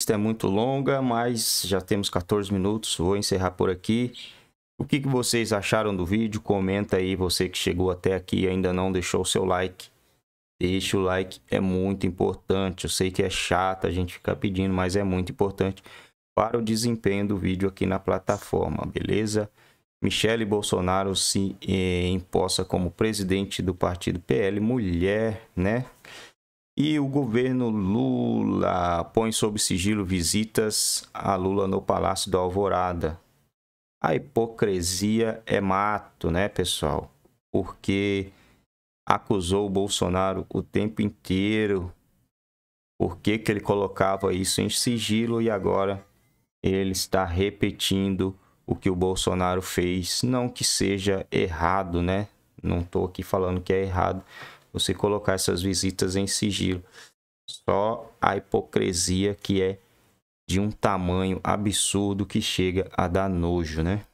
lista é muito longa, mas já temos 14 minutos, vou encerrar por aqui. O que, que vocês acharam do vídeo? Comenta aí, você que chegou até aqui e ainda não deixou o seu like. Deixe o like, é muito importante. Eu sei que é chato a gente ficar pedindo, mas é muito importante para o desempenho do vídeo aqui na plataforma, beleza? Michele Bolsonaro se eh, imposta como presidente do partido PL Mulher, né? E o governo Lula põe sob sigilo visitas a Lula no Palácio da Alvorada. A hipocrisia é mato, né, pessoal? Porque acusou o Bolsonaro o tempo inteiro. Por que, que ele colocava isso em sigilo e agora ele está repetindo o que o Bolsonaro fez? Não que seja errado, né? Não estou aqui falando que é errado, você colocar essas visitas em sigilo. Só a hipocrisia que é de um tamanho absurdo que chega a dar nojo, né?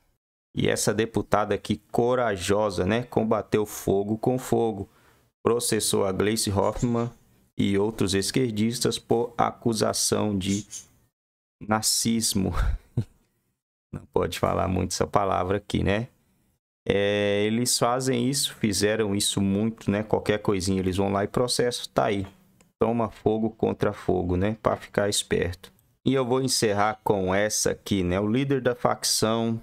E essa deputada aqui, corajosa, né? Combateu fogo com fogo. Processou a Gleice Hoffmann e outros esquerdistas por acusação de nazismo. Não pode falar muito essa palavra aqui, né? É, eles fazem isso, fizeram isso muito, né? Qualquer coisinha eles vão lá e processo, tá aí. Toma fogo contra fogo, né? Para ficar esperto. E eu vou encerrar com essa aqui, né? O líder da facção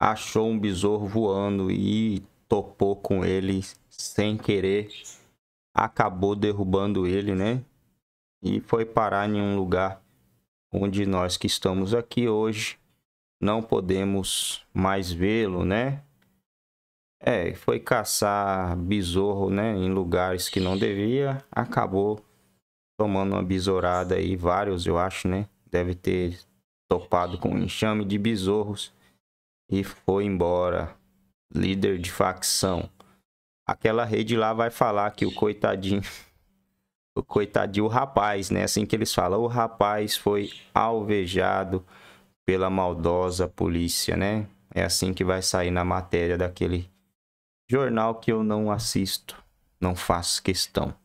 achou um besouro voando e topou com ele sem querer. Acabou derrubando ele, né? E foi parar em um lugar onde nós que estamos aqui hoje não podemos mais vê-lo, né? É, foi caçar besouro, né, em lugares que não devia, acabou tomando uma besourada aí, vários, eu acho, né? Deve ter topado com um enxame de besouros e foi embora, líder de facção. Aquela rede lá vai falar que o coitadinho o coitadinho, o rapaz, né? Assim que eles falam, o rapaz foi alvejado pela maldosa polícia, né? É assim que vai sair na matéria daquele jornal que eu não assisto, não faço questão.